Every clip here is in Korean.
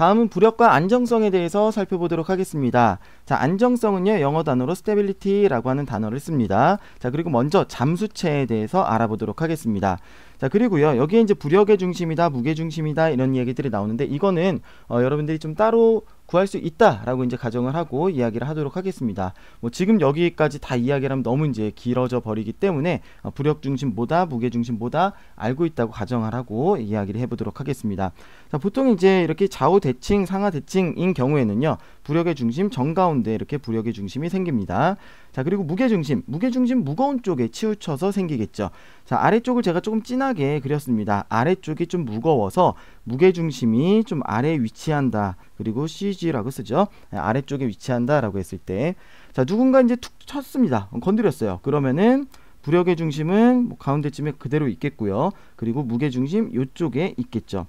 다음은 부력과 안정성에 대해서 살펴보도록 하겠습니다. 자, 안정성은요, 영어 단어로 stability라고 하는 단어를 씁니다. 자, 그리고 먼저 잠수체에 대해서 알아보도록 하겠습니다. 자, 그리고요, 여기에 이제 부력의 중심이다, 무게 중심이다, 이런 얘기들이 나오는데, 이거는 어, 여러분들이 좀 따로 구할 수 있다라고 이제 가정을 하고 이야기를 하도록 하겠습니다. 뭐 지금 여기까지 다 이야기를 하면 너무 이제 길어져 버리기 때문에 어, 부력 중심보다 무게 중심보다 알고 있다고 가정을 하고 이야기를 해보도록 하겠습니다. 자, 보통 이제 이렇게 좌우 대칭, 상하 대칭인 경우에는요, 부력의 중심 정가운데 이렇게 부력의 중심이 생깁니다. 자, 그리고 무게중심. 무게중심 무거운 쪽에 치우쳐서 생기겠죠. 자, 아래쪽을 제가 조금 진하게 그렸습니다. 아래쪽이 좀 무거워서 무게중심이 좀 아래에 위치한다. 그리고 CG라고 쓰죠. 네, 아래쪽에 위치한다라고 했을 때. 자, 누군가 이제 툭 쳤습니다. 건드렸어요. 그러면은 부력의 중심은 뭐 가운데쯤에 그대로 있겠고요. 그리고 무게중심 이쪽에 있겠죠.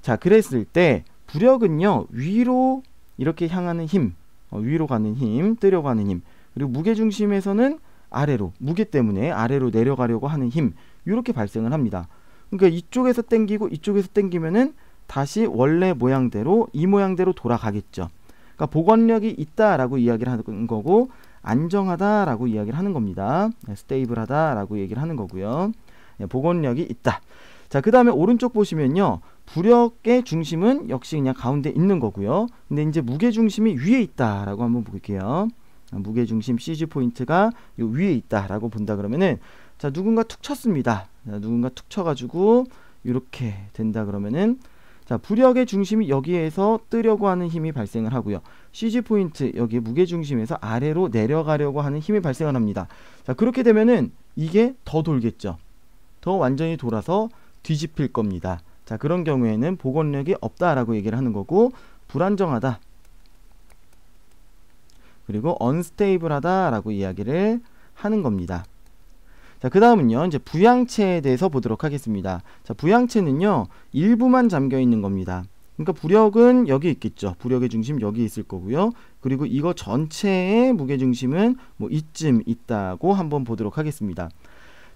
자, 그랬을 때 부력은요. 위로 이렇게 향하는 힘, 어, 위로 가는 힘, 뜨려고 하는 힘. 그리고 무게 중심에서는 아래로 무게 때문에 아래로 내려가려고 하는 힘 이렇게 발생을 합니다. 그러니까 이쪽에서 당기고 이쪽에서 당기면은 다시 원래 모양대로 이 모양대로 돌아가겠죠. 그러니까 복원력이 있다라고 이야기를 하는 거고 안정하다라고 이야기를 하는 겁니다. 네, 스테이블하다라고 얘기를 하는 거고요. 복원력이 네, 있다. 자, 그 다음에 오른쪽 보시면요. 부력의 중심은 역시 그냥 가운데 있는 거고요. 근데 이제 무게 중심이 위에 있다라고 한번 볼게요. 무게 중심 CG 포인트가 요 위에 있다라고 본다 그러면은 자 누군가 툭 쳤습니다. 자, 누군가 툭 쳐가지고 이렇게 된다 그러면은 자 부력의 중심이 여기에서 뜨려고 하는 힘이 발생을 하고요. CG 포인트 여기 무게 중심에서 아래로 내려가려고 하는 힘이 발생을 합니다. 자 그렇게 되면은 이게 더 돌겠죠. 더 완전히 돌아서 뒤집힐 겁니다. 자 그런 경우에는 복원력이 없다라고 얘기를 하는 거고 불안정하다 그리고 unstable하다라고 이야기를 하는 겁니다. 자, 그 다음은요, 이제 부양체에 대해서 보도록 하겠습니다. 자, 부양체는요, 일부만 잠겨 있는 겁니다. 그러니까 부력은 여기 있겠죠. 부력의 중심 여기 있을 거고요. 그리고 이거 전체의 무게중심은 뭐 이쯤 있다고 한번 보도록 하겠습니다.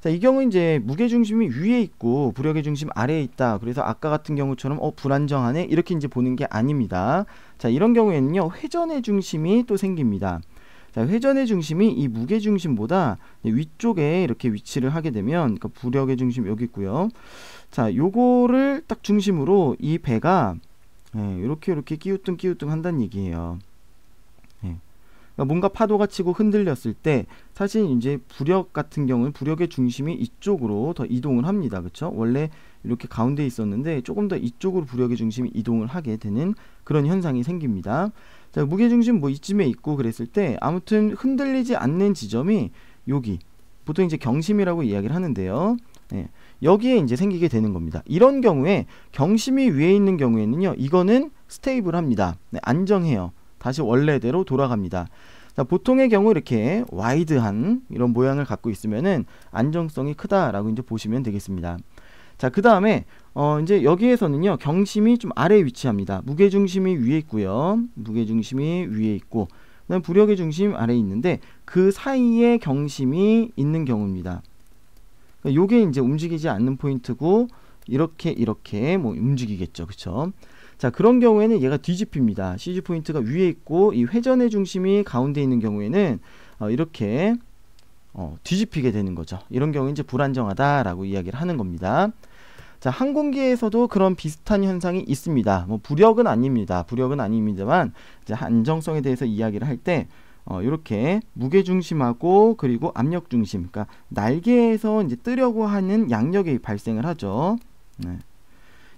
자, 이 경우 이제 무게 중심이 위에 있고 부력의 중심 아래에 있다. 그래서 아까 같은 경우처럼 어 불안정하네 이렇게 이제 보는 게 아닙니다. 자, 이런 경우에는요. 회전의 중심이 또 생깁니다. 자, 회전의 중심이 이 무게 중심보다 위쪽에 이렇게 위치를 하게 되면 그러니까 부력의 중심 여기 있고요. 자, 요거를 딱 중심으로 이 배가 예, 이렇게 이렇게 끼우뚱 끼우뚱 한다는 얘기예요. 그러니까 뭔가 파도가 치고 흔들렸을 때 사실 이제 부력 같은 경우는 부력의 중심이 이쪽으로 더 이동을 합니다. 그렇죠? 원래 이렇게 가운데 있었는데 조금 더 이쪽으로 부력의 중심이 이동을 하게 되는 그런 현상이 생깁니다. 자, 무게 중심 뭐 이쯤에 있고 그랬을 때 아무튼 흔들리지 않는 지점이 여기 보통 이제 경심이라고 이야기를 하는데요. 예, 여기에 이제 생기게 되는 겁니다. 이런 경우에 경심이 위에 있는 경우에는요. 이거는 스테이블합니다. 네, 안정해요. 다시 원래대로 돌아갑니다. 자, 보통의 경우 이렇게 와이드한 이런 모양을 갖고 있으면은 안정성이 크다라고 이제 보시면 되겠습니다. 자, 그 다음에, 어, 이제 여기에서는요, 경심이 좀 아래에 위치합니다. 무게중심이 위에 있고요. 무게중심이 위에 있고, 그다음 부력의 중심 아래에 있는데, 그 사이에 경심이 있는 경우입니다. 그러니까 요게 이제 움직이지 않는 포인트고, 이렇게, 이렇게, 뭐, 움직이겠죠. 그쵸? 자 그런 경우에는 얘가 뒤집힙니다. CG 포인트가 위에 있고 이 회전의 중심이 가운데 있는 경우에는 어, 이렇게 어, 뒤집히게 되는 거죠. 이런 경우 이제 불안정하다라고 이야기를 하는 겁니다. 자 항공기에서도 그런 비슷한 현상이 있습니다. 뭐 부력은 아닙니다. 부력은 아닙니다만 이제 안정성에 대해서 이야기를 할때 어, 이렇게 무게중심하고 그리고 압력중심, 그러니까 날개에서 이제 뜨려고 하는 양력이 발생을 하죠. 네.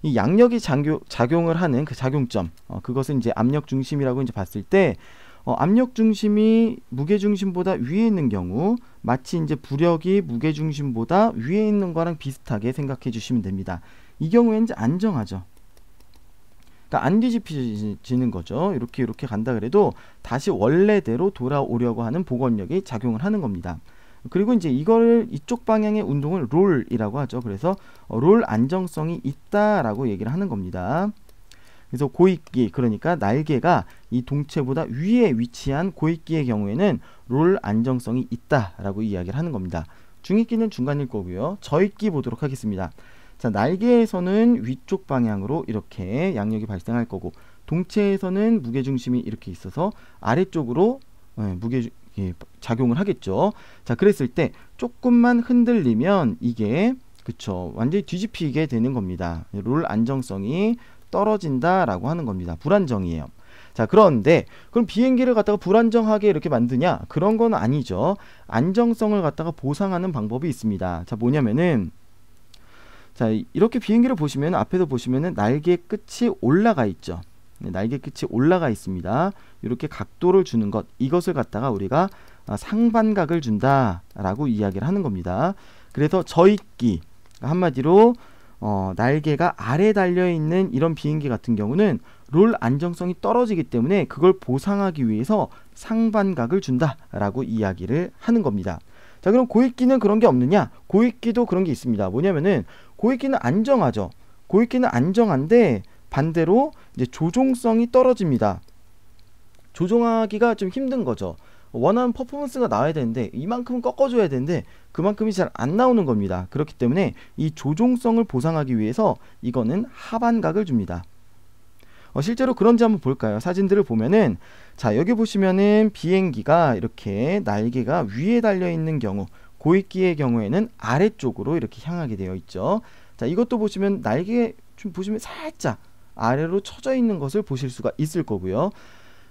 이 양력이 작용, 작용을 하는 그 작용점 어, 그것은 이제 압력 중심이라고 이제 봤을 때 어, 압력 중심이 무게 중심보다 위에 있는 경우 마치 이제 부력이 무게 중심보다 위에 있는 거랑 비슷하게 생각해 주시면 됩니다. 이경우에 이제 안정하죠. 그러니까 안 뒤집히지는 거죠. 이렇게 이렇게 간다 그래도 다시 원래대로 돌아오려고 하는 복원력이 작용을 하는 겁니다. 그리고 이제 이걸 이쪽 방향의 운동을 롤이라고 하죠. 그래서 어, 롤 안정성이 있다라고 얘기를 하는 겁니다. 그래서 고익기 그러니까 날개가 이 동체보다 위에 위치한 고익기의 경우에는 롤 안정성이 있다라고 이야기를 하는 겁니다. 중익기는 중간일 거고요. 저익기 보도록 하겠습니다. 자, 날개에서는 위쪽 방향으로 이렇게 양력이 발생할 거고 동체에서는 무게중심이 이렇게 있어서 아래쪽으로 네, 예, 무게 중심 예, 작용을 하겠죠. 자, 그랬을 때 조금만 흔들리면 이게 그쵸 완전히 뒤집히게 되는 겁니다. 예, 롤 안정성이 떨어진다라고 하는 겁니다. 불안정이에요. 자 그런데 그럼 비행기를 갖다가 불안정하게 이렇게 만드냐 그런 건 아니죠 안정성을 갖다가 보상하는 방법이 있습니다 자 뭐냐면은 자 이렇게 비행기를 보시면 앞에서 보시면은 날개 끝이 올라가 있죠 네, 날개 끝이 올라가 있습니다. 이렇게 각도를 주는 것 이것을 갖다가 우리가 아, 상반각을 준다라고 이야기를 하는 겁니다. 그래서 저있기 그러니까 한마디로 어, 날개가 아래 달려 있는 이런 비행기 같은 경우는 롤 안정성이 떨어지기 때문에 그걸 보상하기 위해서 상반각을 준다라고 이야기를 하는 겁니다. 자 그럼 고익기는 그런 게 없느냐? 고익기도 그런 게 있습니다. 뭐냐면은 고익기는 안정하죠. 고익기는 안정한데 반대로 이제 조종성이 떨어집니다. 조종하기가 좀 힘든 거죠. 원하는 퍼포먼스가 나와야 되는데 이만큼은 꺾어줘야 되는데 그만큼이 잘 안 나오는 겁니다. 그렇기 때문에 이 조종성을 보상하기 위해서 이거는 하반각을 줍니다. 어, 실제로 그런지 한번 볼까요? 사진들을 보면은 자 여기 보시면은 비행기가 이렇게 날개가 위에 달려 있는 경우 고익기의 경우에는 아래쪽으로 이렇게 향하게 되어 있죠. 자 이것도 보시면 날개 좀 보시면 살짝 아래로 쳐져 있는 것을 보실 수가 있을 거고요.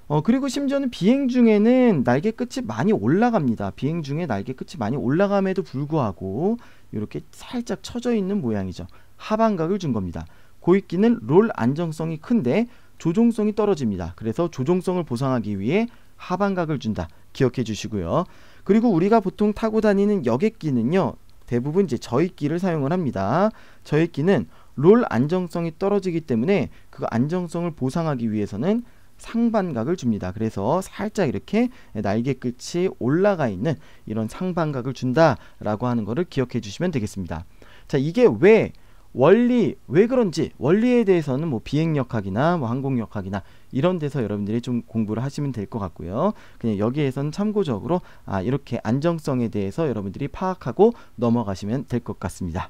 어, 그리고 심지어는 비행 중에는 날개 끝이 많이 올라갑니다. 비행 중에 날개 끝이 많이 올라감에도 불구하고 이렇게 살짝 쳐져 있는 모양이죠. 하반각을 준 겁니다. 고익기는 롤 안정성이 큰데 조종성이 떨어집니다. 그래서 조종성을 보상하기 위해 하반각을 준다. 기억해 주시고요. 그리고 우리가 보통 타고 다니는 여객기는요. 대부분 이제 저익기를 사용을 합니다. 저익기는 롤 안정성이 떨어지기 때문에 그 안정성을 보상하기 위해서는 상반각을 줍니다. 그래서 살짝 이렇게 날개 끝이 올라가 있는 이런 상반각을 준다라고 하는 것을 기억해 주시면 되겠습니다. 자, 이게 왜 원리 왜 그런지 원리에 대해서는 뭐 비행역학이나 뭐 항공역학이나 이런 데서 여러분들이 좀 공부를 하시면 될 것 같고요. 그냥 여기에선 참고적으로 아 이렇게 안정성에 대해서 여러분들이 파악하고 넘어가시면 될 것 같습니다.